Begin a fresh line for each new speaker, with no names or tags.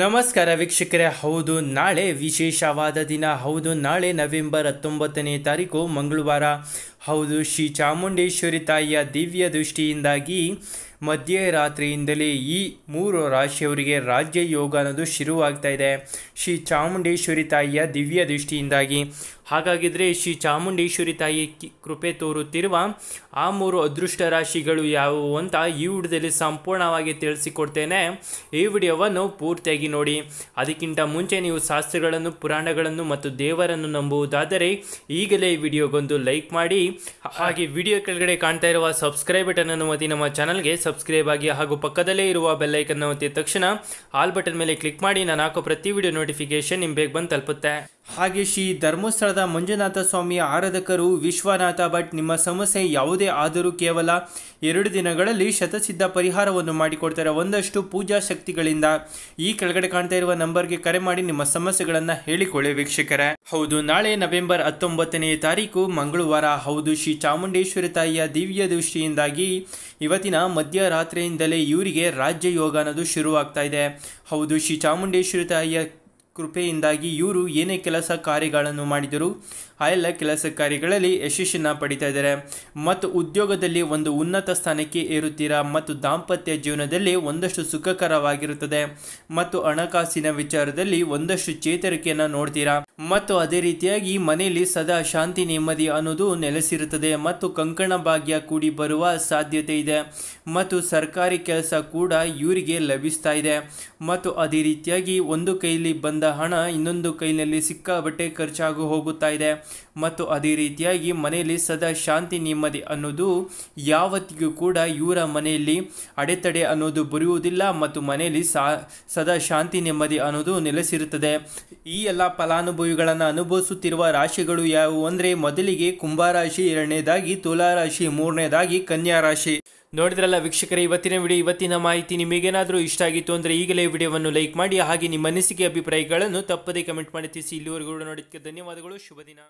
ನಮಸ್ಕಾರ ವೀಕ್ಷಕರೇ ಹೌದು ನಾಳೆ ವಿಶೇಷವಾದ ದಿನ ಹೌದು ನಾಳೆ ನವೆಂಬರ್ ಹತ್ತೊಂಬತ್ತನೇ ತಾರೀಕು ಮಂಗಳವಾರ ಹೌದು ಶ್ರೀ ಚಾಮುಂಡೇಶ್ವರಿ ತಾಯಿಯ ದಿವ್ಯ ದೃಷ್ಟಿಯಿಂದಾಗಿ ಮಧ್ಯರಾತ್ರಿಯಿಂದಲೇ ಈ ಮೂರು ರಾಶಿಯವರಿಗೆ ರಾಜ್ಯ ಯೋಗ ಅನ್ನೋದು ಶುರುವಾಗ್ತಾ ಇದೆ ಶ್ರೀ ಚಾಮುಂಡೇಶ್ವರಿ ತಾಯಿಯ ದಿವ್ಯ ದೃಷ್ಟಿಯಿಂದಾಗಿ ಹಾಗಾಗಿದ್ರೆ ಶ್ರೀ ಚಾಮುಂಡೇಶ್ವರಿ ತಾಯಿ ಕೃಪೆ ತೋರುತ್ತಿರುವ ಆ ಮೂರು ಅದೃಷ್ಟ ರಾಶಿಗಳು ಯಾವುವು ಅಂತ ಈ ವಿಡಿಯೋದಲ್ಲಿ ಸಂಪೂರ್ಣವಾಗಿ ತಿಳಿಸಿಕೊಡ್ತೇನೆ ಈ ವಿಡಿಯೋವನ್ನು ಪೂರ್ತಿಯಾಗಿ ನೋಡಿ ಅದಕ್ಕಿಂತ ಮುಂಚೆ ನೀವು ಶಾಸ್ತ್ರಗಳನ್ನು ಪುರಾಣಗಳನ್ನು ಮತ್ತು ದೇವರನ್ನು ನಂಬುವುದಾದರೆ ಈಗಲೇ ಈ ವಿಡಿಯೋಗೊಂದು ಲೈಕ್ ಮಾಡಿ ಹಾಗೆ ವಿಡಿಯೋ ಕೆಳಗಡೆ ಕಾಣ್ತಾ ಇರುವ ಸಬ್ಸ್ಕ್ರೈಬ್ ಬಟನ್ ಅನ್ನು ನಮ್ಮ ಚಾನಲ್ಗೆ ಸಬ್ಸ್ಕ್ರೈಬ್ ಆಗಿ ಹಾಗೂ ಪಕ್ಕದಲ್ಲೇ ಇರುವ ಬೆಲ್ಲೈಕನ್ನು ಒತ್ತಿದ ತಕ್ಷಣ ಆಲ್ ಬಟನ್ ಮೇಲೆ ಕ್ಲಿಕ್ ಮಾಡಿ ನಾನು ಹಾಕೋ ಪ್ರತಿ ವಿಡಿಯೋ ನೋಟಿಫಿಕೇಶನ್ ನಿಮ್ಮ ಬೇಗ ಬಂದು ತಲುಪುತ್ತೆ ಹಾಗೆ ಶ್ರೀ ಧರ್ಮಸ್ಥಳದ ಮಂಜುನಾಥ ಸ್ವಾಮಿಯ ಆರಾಧಕರು ವಿಶ್ವನಾಥ ಭಟ್ ನಿಮ್ಮ ಸಮಸ್ಯೆ ಯಾವುದೇ ಆದರೂ ಕೇವಲ ಎರಡು ದಿನಗಳಲ್ಲಿ ಶತಸಿದ್ಧ ಪರಿಹಾರವನ್ನು ಮಾಡಿಕೊಡ್ತಾರೆ ಒಂದಷ್ಟು ಪೂಜಾ ಶಕ್ತಿಗಳಿಂದ ಈ ಕೆಳಗಡೆ ಕಾಣ್ತಾ ಇರುವ ನಂಬರ್ಗೆ ಕರೆ ಮಾಡಿ ನಿಮ್ಮ ಸಮಸ್ಯೆಗಳನ್ನು ಹೇಳಿಕೊಳ್ಳಿ ವೀಕ್ಷಕರೇ ಹೌದು ನಾಳೆ ನವೆಂಬರ್ ಹತ್ತೊಂಬತ್ತನೇ ತಾರೀಕು ಮಂಗಳವಾರ ಹೌದು ಶ್ರೀ ಚಾಮುಂಡೇಶ್ವರಿ ತಾಯಿಯ ದಿವ್ಯ ದೃಷ್ಟಿಯಿಂದಾಗಿ ಇವತ್ತಿನ ಮಧ್ಯರಾತ್ರಿಯಿಂದಲೇ ಇವರಿಗೆ ರಾಜ್ಯ ಯೋಗ ಅನ್ನೋದು ಶುರುವಾಗ್ತಾ ಇದೆ ಹೌದು ಶ್ರೀ ಚಾಮುಂಡೇಶ್ವರಿ ತಾಯಿಯ ಕೃಪೆಯಿಂದಾಗಿ ಇವರು ಏನೇ ಕೆಲಸ ಕಾರ್ಯಗಳನ್ನು ಮಾಡಿದರೂ ಆ ಎಲ್ಲ ಕೆಲಸ ಕಾರ್ಯಗಳಲ್ಲಿ ಯಶಸ್ಸನ್ನು ಪಡಿತಾ ಇದ್ದಾರೆ ಮತ್ತು ಉದ್ಯೋಗದಲ್ಲಿ ಒಂದು ಉನ್ನತ ಸ್ಥಾನಕ್ಕೆ ಏರುತ್ತೀರಾ ಮತ್ತು ದಾಂಪತ್ಯ ಜೀವನದಲ್ಲಿ ಒಂದಷ್ಟು ಸುಖಕರವಾಗಿರುತ್ತದೆ ಮತ್ತು ಹಣಕಾಸಿನ ವಿಚಾರದಲ್ಲಿ ಒಂದಷ್ಟು ಚೇತರಿಕೆಯನ್ನು ನೋಡ್ತೀರಾ ಮತ್ತು ಅದೇ ರೀತಿಯಾಗಿ ಮನೆಯಲ್ಲಿ ಸದಾ ಶಾಂತಿ ನೆಮ್ಮದಿ ಅನ್ನೋದು ನೆಲೆಸಿರುತ್ತದೆ ಮತ್ತು ಕಂಕಣ ಭಾಗ್ಯ ಕೂಡಿ ಬರುವ ಸಾಧ್ಯತೆ ಇದೆ ಮತ್ತು ಸರ್ಕಾರಿ ಕೆಲಸ ಕೂಡ ಇವರಿಗೆ ಲಭಿಸ್ತಾ ಇದೆ ಮತ್ತು ಅದೇ ರೀತಿಯಾಗಿ ಒಂದು ಕೈಯಲ್ಲಿ ಬಂದ ಹಣ ಇನ್ನೊಂದು ಕೈನಲ್ಲಿ ಸಿಕ್ಕಾಬಟ್ಟೆ ಖರ್ಚಾಗು ಹೋಗುತ್ತಾ ಇದೆ ಮತ್ತು ಅದೇ ರೀತಿಯಾಗಿ ಮನೆಯಲ್ಲಿ ಸದಾ ಶಾಂತಿ ನೆಮ್ಮದಿ ಅನ್ನೋದು ಯಾವತ್ತಿಗೂ ಕೂಡ ಇವರ ಮನೆಯಲ್ಲಿ ಅಡೆತಡೆ ಅನ್ನೋದು ಬರೆಯುವುದಿಲ್ಲ ಮತ್ತು ಮನೆಯಲ್ಲಿ ಸಾ ಸದಾ ಶಾಂತಿ ನೆಮ್ಮದಿ ಅನ್ನೋದು ನೆಲೆಸಿರುತ್ತದೆ ಈ ಎಲ್ಲ ಫಲಾನುಭವಿ ಅನುಭವಿಸುತ್ತಿರುವ ರಾಶಿಗಳು ಯಾವುವು ಅಂದರೆ ಮೊದಲಿಗೆ ಕುಂಭರಾಶಿ ಎರಡನೇದಾಗಿ ತುಲಾರಾಶಿ ಮೂರನೇದಾಗಿ ಕನ್ಯಾ ರಾಶಿ ನೋಡಿದ್ರಲ್ಲ ವೀಕ್ಷಕರೇ ಇವತ್ತಿನ ವಿಡಿಯೋ ಇವತ್ತಿನ ಮಾಹಿತಿ ನಿಮಗೇನಾದರೂ ಇಷ್ಟ ಆಗಿತ್ತು ಅಂದರೆ ಈಗಲೇ ವಿಡಿಯೋವನ್ನು ಲೈಕ್ ಮಾಡಿ ಹಾಗೆ ನಿಮ್ಮ ಅನಿಸಿಕೆ ಅಭಿಪ್ರಾಯಗಳನ್ನು ತಪ್ಪದೇ ಕಮೆಂಟ್ ಮಾಡಿ ತಿಳಿಸಿ ಇಲ್ಲಿವರೆಗೂ ನೋಡಿದ್ದಕ್ಕೆ ಧನ್ಯವಾದಗಳು ಶುಭ ದಿನ